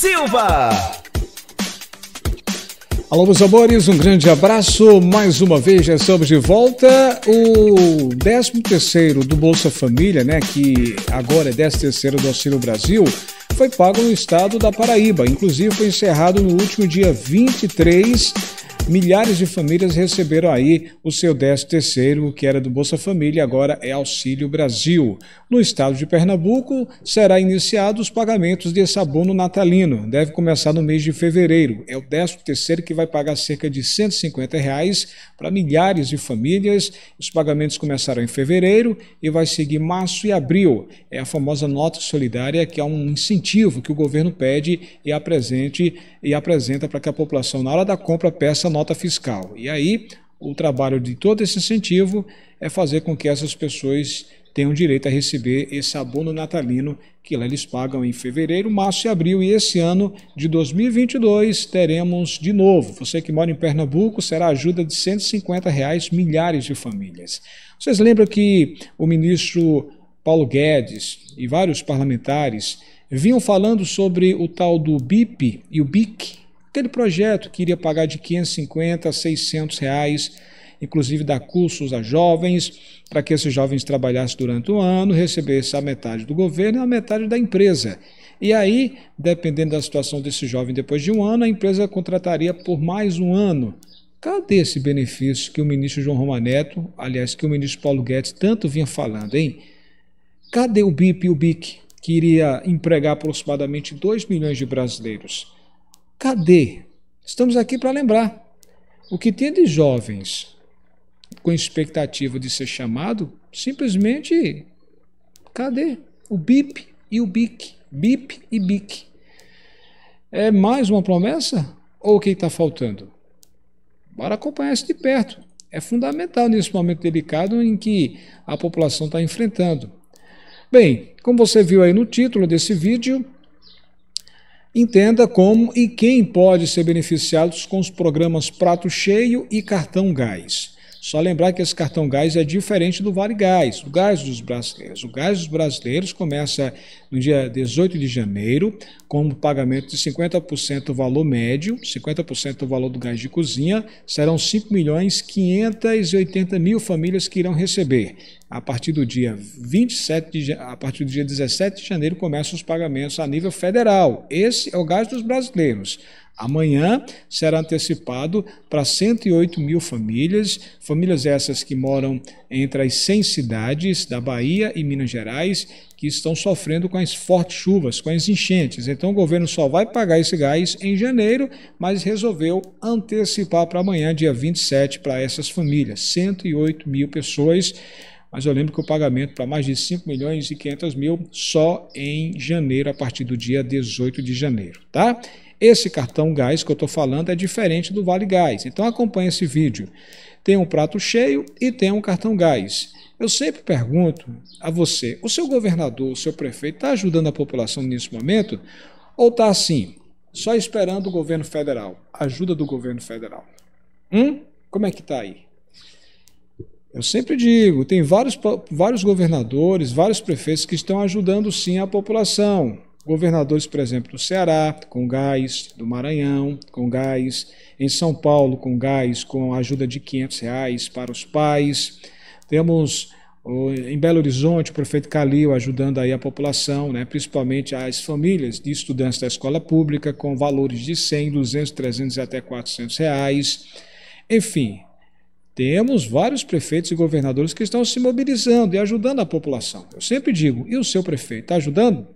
Silva. Alô, meus amores, um grande abraço. Mais uma vez já estamos de volta. O 13º do Bolsa Família, né, que agora é 13º do Auxílio Brasil, foi pago no estado da Paraíba. Inclusive foi encerrado no último dia 23 milhares de famílias receberam aí o seu 13 terceiro, que era do Bolsa Família, agora é Auxílio Brasil. No estado de Pernambuco, será iniciado os pagamentos desse abono natalino. Deve começar no mês de fevereiro. É o 13 terceiro que vai pagar cerca de R$ 150 reais para milhares de famílias. Os pagamentos começaram em fevereiro e vai seguir março e abril. É a famosa nota solidária, que é um incentivo que o governo pede e apresente e apresenta para que a população na hora da compra peça nota fiscal. E aí, o trabalho de todo esse incentivo é fazer com que essas pessoas tenham direito a receber esse abono natalino que lá eles pagam em fevereiro, março e abril. E esse ano de 2022 teremos de novo. Você que mora em Pernambuco será ajuda de 150 reais milhares de famílias. Vocês lembram que o ministro Paulo Guedes e vários parlamentares vinham falando sobre o tal do BIP e o BIC, Aquele projeto que iria pagar de 550 a 600 reais, inclusive dar cursos a jovens, para que esses jovens trabalhassem durante um ano, recebessem a metade do governo e a metade da empresa. E aí, dependendo da situação desse jovem depois de um ano, a empresa contrataria por mais um ano. Cadê esse benefício que o ministro João Neto, aliás, que o ministro Paulo Guedes tanto vinha falando, hein? Cadê o BIP e o BIC, que iria empregar aproximadamente 2 milhões de brasileiros? Cadê? Estamos aqui para lembrar. O que tem de jovens com expectativa de ser chamado, simplesmente cadê? O BIP e o BIC. BIP e BIC. É mais uma promessa ou o que está faltando? Bora acompanhar isso de perto. É fundamental nesse momento delicado em que a população está enfrentando. Bem, como você viu aí no título desse vídeo, Entenda como e quem pode ser beneficiado com os programas Prato Cheio e Cartão Gás. Só lembrar que esse cartão gás é diferente do Vale Gás, do gás dos brasileiros. O gás dos brasileiros começa no dia 18 de janeiro, com um pagamento de 50% do valor médio, 50% do valor do gás de cozinha. Serão 5 milhões 580 mil famílias que irão receber a partir do dia 27 de, a partir do dia 17 de janeiro começam os pagamentos a nível federal. Esse é o gás dos brasileiros. Amanhã será antecipado para 108 mil famílias, famílias essas que moram entre as 100 cidades da Bahia e Minas Gerais, que estão sofrendo com as fortes chuvas, com as enchentes. Então o governo só vai pagar esse gás em janeiro, mas resolveu antecipar para amanhã, dia 27, para essas famílias, 108 mil pessoas mas eu lembro que o pagamento para mais de 5 milhões e 500 mil só em janeiro, a partir do dia 18 de janeiro, tá? Esse cartão gás que eu estou falando é diferente do Vale Gás, então acompanhe esse vídeo. Tem um prato cheio e tem um cartão gás. Eu sempre pergunto a você, o seu governador, o seu prefeito está ajudando a população nesse momento ou está assim, só esperando o governo federal, ajuda do governo federal? Hum? Como é que está aí? Eu sempre digo, tem vários, vários governadores, vários prefeitos que estão ajudando sim a população. Governadores, por exemplo, do Ceará, com gás, do Maranhão, com gás, em São Paulo, com gás, com ajuda de 500 reais para os pais. Temos em Belo Horizonte, o prefeito Calil ajudando aí a população, né, principalmente as famílias de estudantes da escola pública, com valores de 100, 200, 300 e até 400 reais. Enfim, temos vários prefeitos e governadores que estão se mobilizando e ajudando a população. Eu sempre digo: e o seu prefeito está ajudando?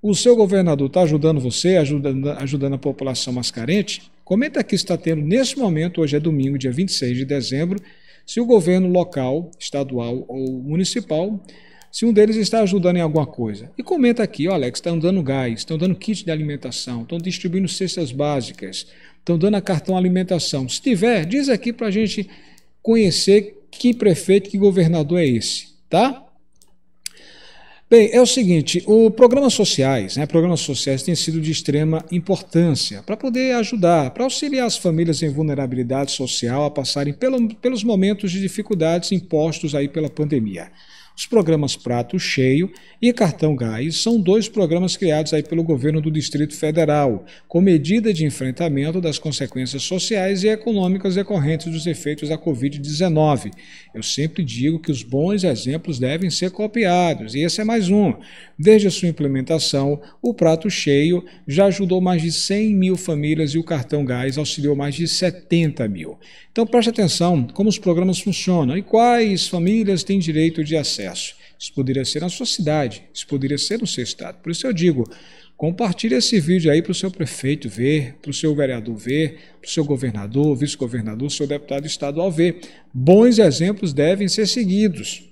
O seu governador está ajudando você, ajudando, ajudando a população mais carente? Comenta aqui se está tendo, nesse momento, hoje é domingo, dia 26 de dezembro, se o governo local, estadual ou municipal, se um deles está ajudando em alguma coisa. E comenta aqui, ó, Alex, estão tá dando gás, estão dando kit de alimentação, estão distribuindo cestas básicas, estão dando a cartão alimentação. Se tiver, diz aqui para a gente conhecer que prefeito, que governador é esse, tá? Bem, é o seguinte, o programas sociais, né, programas sociais têm sido de extrema importância para poder ajudar, para auxiliar as famílias em vulnerabilidade social a passarem pelo, pelos momentos de dificuldades impostos aí pela pandemia. Os programas Prato Cheio e Cartão Gás são dois programas criados aí pelo governo do Distrito Federal, com medida de enfrentamento das consequências sociais e econômicas decorrentes dos efeitos da Covid-19. Eu sempre digo que os bons exemplos devem ser copiados, e esse é mais um. Desde a sua implementação, o Prato Cheio já ajudou mais de 100 mil famílias e o Cartão Gás auxiliou mais de 70 mil. Então preste atenção como os programas funcionam e quais famílias têm direito de acesso processo. Isso poderia ser na sua cidade, isso poderia ser no seu estado. Por isso eu digo, compartilhe esse vídeo aí para o seu prefeito ver, para o seu vereador ver, para o seu governador, vice-governador, seu deputado estadual ver. Bons exemplos devem ser seguidos.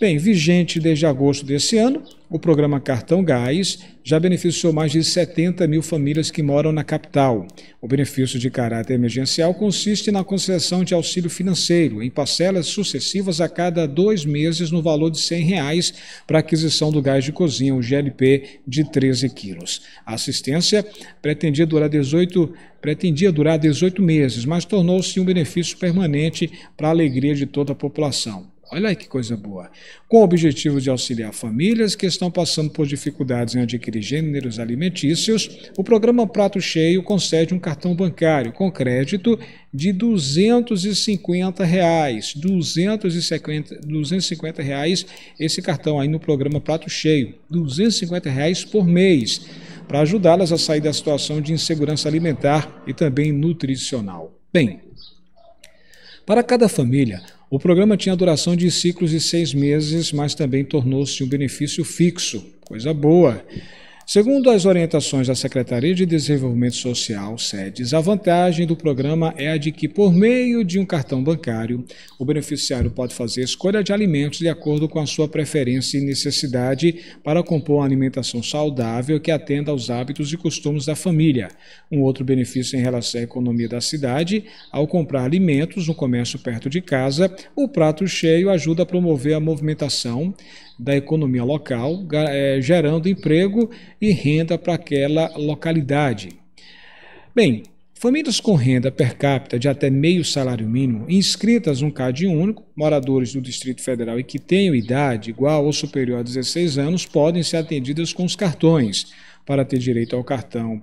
Bem, vigente desde agosto desse ano, o programa Cartão Gás já beneficiou mais de 70 mil famílias que moram na capital. O benefício de caráter emergencial consiste na concessão de auxílio financeiro em parcelas sucessivas a cada dois meses no valor de R$ 100 reais para aquisição do gás de cozinha, o GLP, de 13 quilos. A assistência pretendia durar 18 pretendia durar 18 meses, mas tornou-se um benefício permanente para a alegria de toda a população. Olha aí que coisa boa. Com o objetivo de auxiliar famílias que estão passando por dificuldades em adquirir gêneros alimentícios, o programa Prato Cheio concede um cartão bancário com crédito de R$ 250. Reais, 250, 250 reais esse cartão aí no programa Prato Cheio, R$ 250 reais por mês, para ajudá-las a sair da situação de insegurança alimentar e também nutricional. Bem, para cada família, o programa tinha duração de ciclos de seis meses, mas também tornou-se um benefício fixo, coisa boa. Segundo as orientações da Secretaria de Desenvolvimento Social, SEDES, a vantagem do programa é a de que, por meio de um cartão bancário, o beneficiário pode fazer escolha de alimentos de acordo com a sua preferência e necessidade para compor uma alimentação saudável que atenda aos hábitos e costumes da família. Um outro benefício em relação à economia da cidade, ao comprar alimentos no comércio perto de casa, o prato cheio ajuda a promover a movimentação da economia local, eh, gerando emprego e renda para aquela localidade. Bem, famílias com renda per capita de até meio salário mínimo, inscritas num CAD único, moradores do Distrito Federal e que tenham idade igual ou superior a 16 anos, podem ser atendidas com os cartões. Para ter direito ao cartão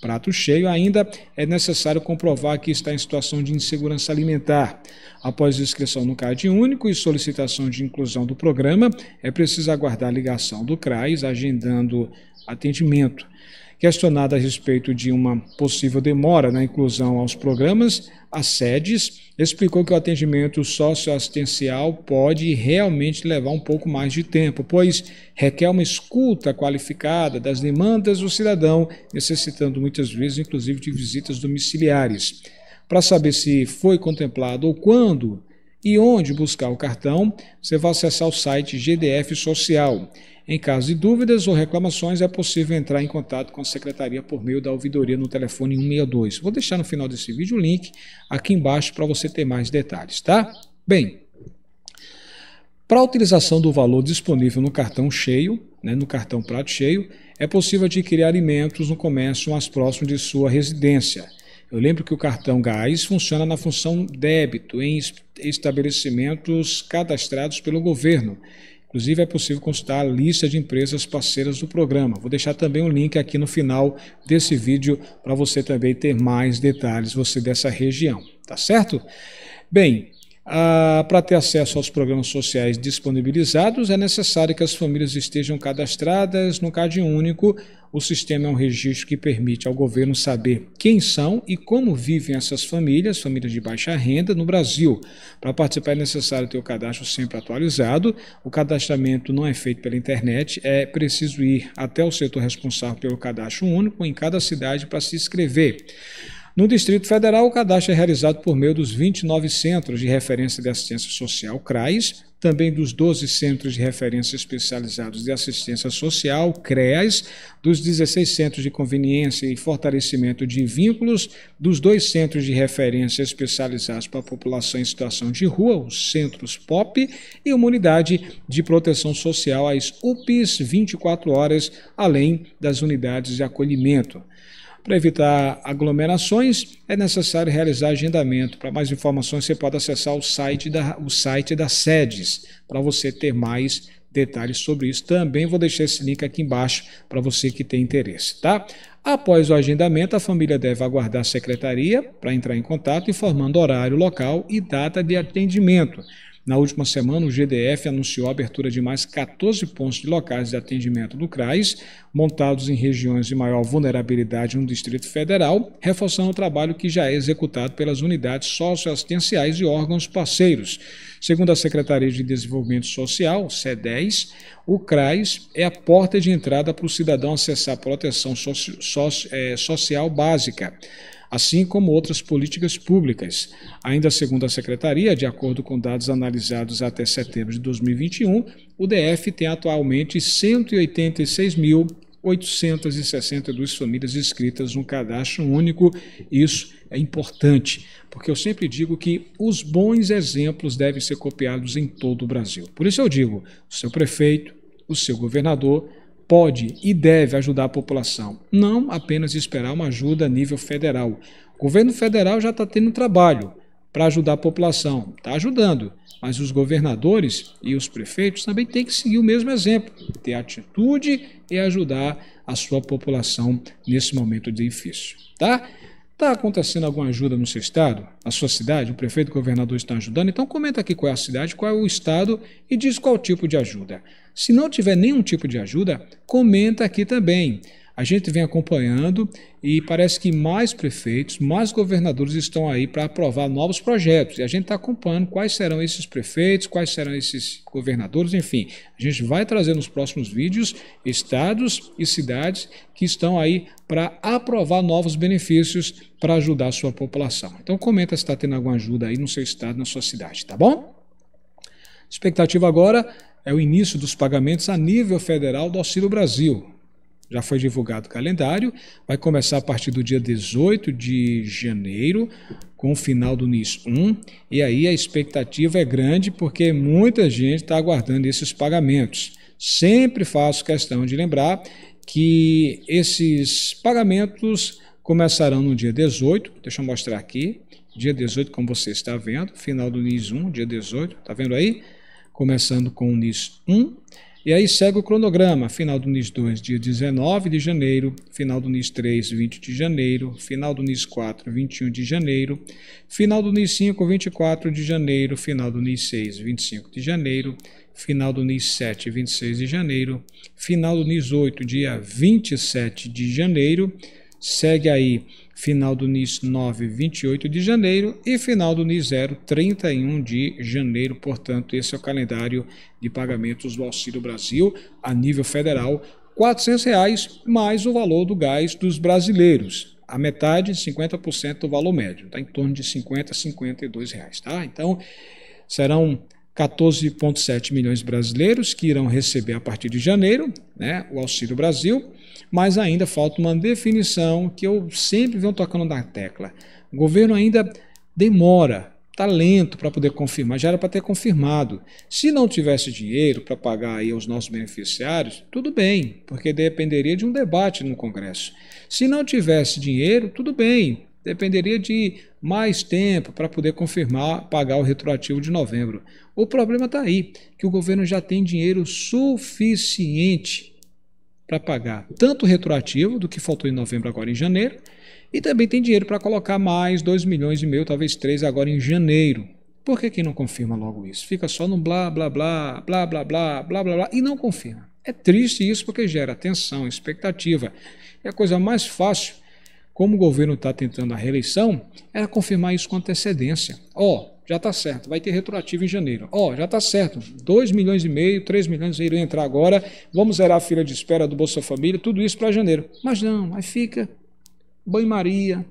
prato cheio, ainda é necessário comprovar que está em situação de insegurança alimentar. Após inscrição no CAD único e solicitação de inclusão do programa, é preciso aguardar a ligação do CRAS, agendando atendimento questionada a respeito de uma possível demora na inclusão aos programas, a SEDES explicou que o atendimento socioassistencial pode realmente levar um pouco mais de tempo, pois requer uma escuta qualificada das demandas do cidadão, necessitando muitas vezes, inclusive, de visitas domiciliares. Para saber se foi contemplado ou quando e onde buscar o cartão, você vai acessar o site GDF Social. Em caso de dúvidas ou reclamações, é possível entrar em contato com a secretaria por meio da ouvidoria no telefone 162. Vou deixar no final desse vídeo o link aqui embaixo para você ter mais detalhes, tá? Bem, para a utilização do valor disponível no cartão cheio, né, no cartão prato cheio, é possível adquirir alimentos no comércio mais próximo de sua residência. Eu lembro que o cartão Gás funciona na função débito em estabelecimentos cadastrados pelo governo. Inclusive, é possível consultar a lista de empresas parceiras do programa. Vou deixar também um link aqui no final desse vídeo para você também ter mais detalhes, você dessa região, tá certo? Bem, ah, para ter acesso aos programas sociais disponibilizados, é necessário que as famílias estejam cadastradas no CadÚnico Único o sistema é um registro que permite ao governo saber quem são e como vivem essas famílias, famílias de baixa renda, no Brasil. Para participar é necessário ter o cadastro sempre atualizado. O cadastramento não é feito pela internet, é preciso ir até o setor responsável pelo cadastro único em cada cidade para se inscrever. No Distrito Federal, o cadastro é realizado por meio dos 29 Centros de Referência de Assistência Social, CRAS, também dos 12 Centros de Referência Especializados de Assistência Social, CREAS, dos 16 Centros de Conveniência e Fortalecimento de Vínculos, dos dois Centros de Referência Especializados para a População em Situação de Rua, os Centros POP, e uma Unidade de Proteção Social, as UPs, 24 horas, além das unidades de acolhimento. Para evitar aglomerações, é necessário realizar agendamento. Para mais informações, você pode acessar o site da, o site das SEDES, para você ter mais detalhes sobre isso. Também vou deixar esse link aqui embaixo para você que tem interesse, tá? Após o agendamento, a família deve aguardar a secretaria para entrar em contato informando horário, local e data de atendimento. Na última semana, o GDF anunciou a abertura de mais 14 pontos de locais de atendimento do CRAS, montados em regiões de maior vulnerabilidade no Distrito Federal, reforçando o trabalho que já é executado pelas unidades socioassistenciais e órgãos parceiros. Segundo a Secretaria de Desenvolvimento Social, CE10, o CRAS é a porta de entrada para o cidadão acessar a proteção é, social básica assim como outras políticas públicas. Ainda segundo a Secretaria, de acordo com dados analisados até setembro de 2021, o DF tem atualmente 186.862 famílias inscritas num cadastro único. Isso é importante, porque eu sempre digo que os bons exemplos devem ser copiados em todo o Brasil. Por isso eu digo: o seu prefeito, o seu governador, pode e deve ajudar a população, não apenas esperar uma ajuda a nível federal. O governo federal já está tendo trabalho para ajudar a população, está ajudando, mas os governadores e os prefeitos também têm que seguir o mesmo exemplo, ter atitude e ajudar a sua população nesse momento difícil, tá? Está acontecendo alguma ajuda no seu estado? Na sua cidade? O prefeito e o governador estão ajudando? Então comenta aqui qual é a cidade, qual é o estado e diz qual tipo de ajuda. Se não tiver nenhum tipo de ajuda, comenta aqui também a gente vem acompanhando e parece que mais prefeitos, mais governadores estão aí para aprovar novos projetos. E a gente está acompanhando quais serão esses prefeitos, quais serão esses governadores, enfim. A gente vai trazer nos próximos vídeos estados e cidades que estão aí para aprovar novos benefícios para ajudar a sua população. Então comenta se está tendo alguma ajuda aí no seu estado, na sua cidade, tá bom? Expectativa agora é o início dos pagamentos a nível federal do Auxílio Brasil já foi divulgado o calendário, vai começar a partir do dia 18 de janeiro, com o final do NIS 1, e aí a expectativa é grande porque muita gente está aguardando esses pagamentos. Sempre faço questão de lembrar que esses pagamentos começarão no dia 18, deixa eu mostrar aqui, dia 18, como você está vendo, final do NIS 1, dia 18, está vendo aí? Começando com o NIS 1 e aí segue o cronograma: final do NIS 2, dia 19 de janeiro, final do NIS 3, 20 de janeiro, final do NIS 4, 21 de janeiro, final do NIS 5, 24 de janeiro, final do NIS 6, 25 de janeiro, final do NIS 7, 26 de janeiro, final do NIS 8, dia 27 de janeiro. Segue aí final do NIS 9, 28 de janeiro e final do NIS 0, 31 de janeiro. Portanto, esse é o calendário de pagamentos do Auxílio Brasil a nível federal, R$ reais mais o valor do gás dos brasileiros. A metade, 50% do valor médio, está em torno de 50, 52 reais, tá? Então, serão 14,7 milhões de brasileiros que irão receber a partir de janeiro né, o Auxílio Brasil, mas ainda falta uma definição que eu sempre venho tocando na tecla. O governo ainda demora, está lento para poder confirmar, já era para ter confirmado. Se não tivesse dinheiro para pagar aí aos nossos beneficiários, tudo bem, porque dependeria de um debate no Congresso. Se não tivesse dinheiro, tudo bem, Dependeria de mais tempo para poder confirmar pagar o retroativo de novembro. O problema está aí, que o governo já tem dinheiro suficiente para pagar tanto o retroativo, do que faltou em novembro agora em janeiro, e também tem dinheiro para colocar mais 2 milhões e meio, talvez 3 agora em janeiro. Por que, que não confirma logo isso? Fica só no blá, blá, blá, blá, blá, blá, blá, blá, blá e não confirma. É triste isso porque gera tensão, expectativa. É a coisa mais fácil como o governo está tentando a reeleição, era confirmar isso com antecedência. Ó, oh, já está certo, vai ter retroativo em janeiro. Ó, oh, já está certo, 2 milhões e meio, 3 milhões irão entrar agora, vamos zerar a fila de espera do Bolsa Família, tudo isso para janeiro. Mas não, aí fica banho-maria,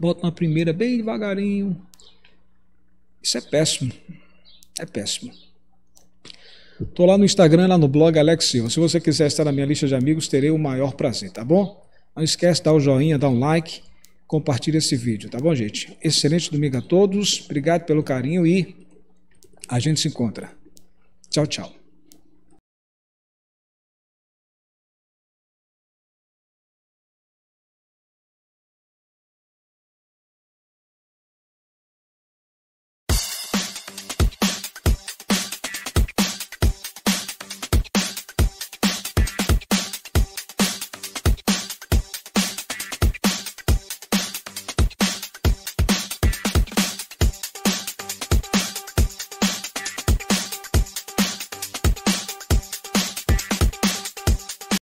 bota na primeira bem devagarinho. Isso é péssimo, é péssimo. Tô lá no Instagram, lá no blog Alex Silva. Se você quiser estar na minha lista de amigos, terei o maior prazer, tá bom? Não esquece de dar o joinha, dar um like, compartilha esse vídeo, tá bom, gente? Excelente domingo a todos. Obrigado pelo carinho e a gente se encontra. Tchau, tchau.